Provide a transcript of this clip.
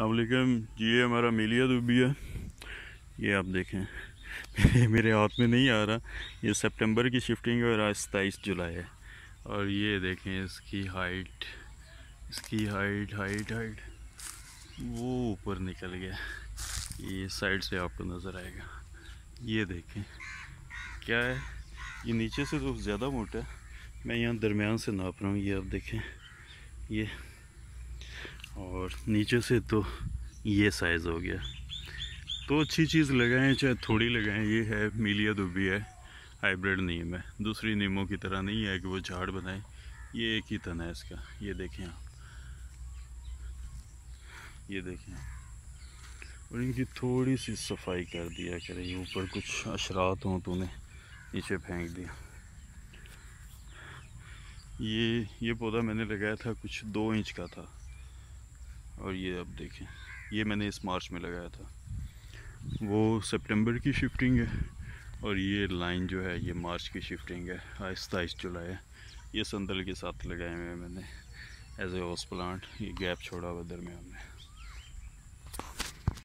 अलैक्म ये हमारा मिलिया दुबी तो है ये आप देखें मेरे मेरे हाथ में नहीं आ रहा ये सितंबर की शिफ्टिंग है और आज सताईस जुलाई है और ये देखें इसकी हाइट इसकी हाइट हाइट हाइट वो ऊपर निकल गया ये साइड से आपको नज़र आएगा ये देखें क्या है ये नीचे से तो ज़्यादा मोटा है मैं यहाँ दरमियान से नाप रहा हूँ ये आप देखें ये और नीचे से तो ये साइज़ हो गया तो अच्छी चीज़ लगाएं चाहे थोड़ी लगाएं ये है मीलिया दुबी है हाइब्रिड नीम है दूसरी नीमों की तरह नहीं है कि वो झाड़ बनाए ये एक ही तना है इसका ये देखें आप ये देखें और इनकी थोड़ी सी सफाई कर दिया करें ऊपर कुछ अशरात हों तो उन्हें नीचे फेंक दिया ये ये पौधा मैंने लगाया था कुछ दो इंच का था और ये अब देखें ये मैंने इस मार्च में लगाया था वो सितंबर की शिफ्टिंग है और ये लाइन जो है ये मार्च की शिफ्टिंग है आहिस्ता आहिस्त जुलाई है ये संदल के साथ लगाए हुए मैंने एज ए हाउस प्लांट ये गैप छोड़ा हुआ दरमियान में